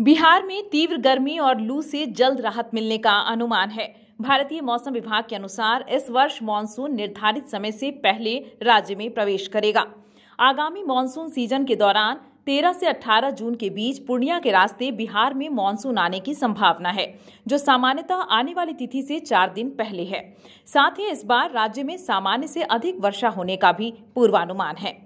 बिहार में तीव्र गर्मी और लू से जल्द राहत मिलने का अनुमान है भारतीय मौसम विभाग के अनुसार इस वर्ष मानसून निर्धारित समय से पहले राज्य में प्रवेश करेगा आगामी मानसून सीजन के दौरान 13 से 18 जून के बीच पूर्णिया के रास्ते बिहार में मानसून आने की संभावना है जो सामान्यतः आने वाली तिथि से चार दिन पहले है साथ ही इस बार राज्य में सामान्य से अधिक वर्षा होने का भी पूर्वानुमान है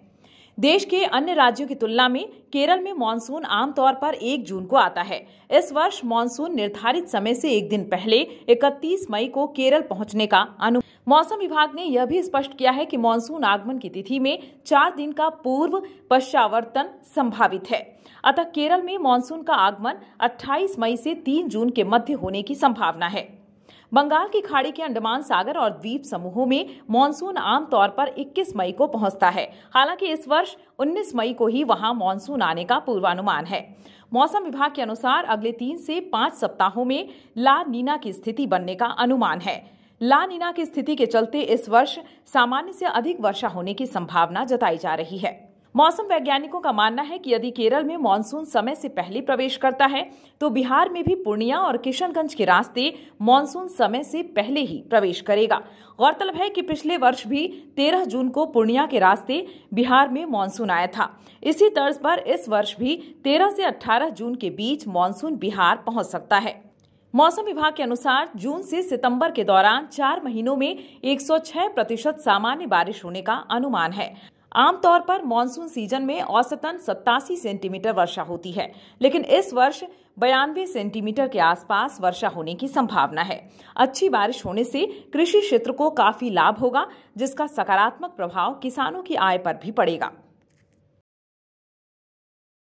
देश के अन्य राज्यों की तुलना में केरल में मानसून आमतौर पर 1 जून को आता है इस वर्ष मानसून निर्धारित समय से एक दिन पहले 31 मई को केरल पहुंचने का अनु मौसम विभाग ने यह भी स्पष्ट किया है कि मानसून आगमन की तिथि में चार दिन का पूर्व पश्चावर्तन संभावित है अतः केरल में मानसून का आगमन 28 मई से 3 जून के मध्य होने की संभावना है बंगाल की खाड़ी के अंडमान सागर और द्वीप समूहों में मानसून आमतौर पर 21 मई को पहुंचता है हालांकि इस वर्ष 19 मई को ही वहां मानसून आने का पूर्वानुमान है मौसम विभाग के अनुसार अगले तीन से पाँच सप्ताहों में ला नीना की स्थिति बनने का अनुमान है ला नीना की स्थिति के चलते इस वर्ष सामान्य से अधिक वर्षा होने की संभावना जताई जा रही है मौसम वैज्ञानिकों का मानना है कि यदि केरल में मानसून समय से पहले प्रवेश करता है तो बिहार में भी पूर्णिया और किशनगंज के रास्ते मानसून समय से पहले ही प्रवेश करेगा गौरतलब है कि पिछले वर्ष भी 13 जून को पूर्णिया के रास्ते बिहार में मानसून आया था इसी तर्ज पर इस वर्ष भी 13 से 18 जून के बीच मानसून बिहार पहुंच सकता है मौसम विभाग के अनुसार जून से सितंबर के दौरान चार महीनों में 106 प्रतिशत सामान्य बारिश होने का अनुमान है आमतौर पर मानसून सीजन में औसतन सत्तासी सेंटीमीटर वर्षा होती है लेकिन इस वर्ष बयानवे सेंटीमीटर के आसपास वर्षा होने की संभावना है अच्छी बारिश होने से कृषि क्षेत्र को काफी लाभ होगा जिसका सकारात्मक प्रभाव किसानों की आय पर भी पड़ेगा